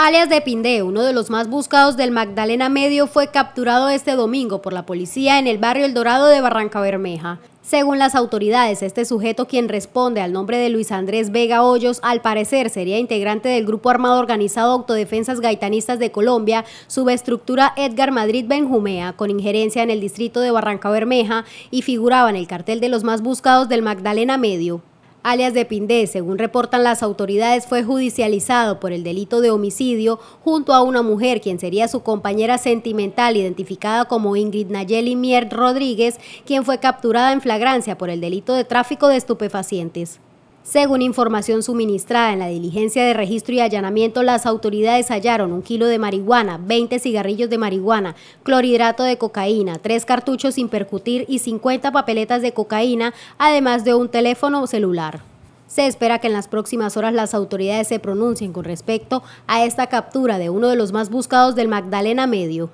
alias de Pindé, uno de los más buscados del Magdalena Medio, fue capturado este domingo por la policía en el barrio El Dorado de Barranca Bermeja. Según las autoridades, este sujeto, quien responde al nombre de Luis Andrés Vega Hoyos, al parecer sería integrante del grupo armado organizado Autodefensas Gaitanistas de Colombia, subestructura Edgar Madrid Benjumea, con injerencia en el distrito de Barranca Bermeja y figuraba en el cartel de los más buscados del Magdalena Medio alias de Pindé, según reportan las autoridades, fue judicializado por el delito de homicidio junto a una mujer, quien sería su compañera sentimental, identificada como Ingrid Nayeli Mier Rodríguez, quien fue capturada en flagrancia por el delito de tráfico de estupefacientes. Según información suministrada en la diligencia de registro y allanamiento, las autoridades hallaron un kilo de marihuana, 20 cigarrillos de marihuana, clorhidrato de cocaína, tres cartuchos sin percutir y 50 papeletas de cocaína, además de un teléfono celular. Se espera que en las próximas horas las autoridades se pronuncien con respecto a esta captura de uno de los más buscados del Magdalena Medio.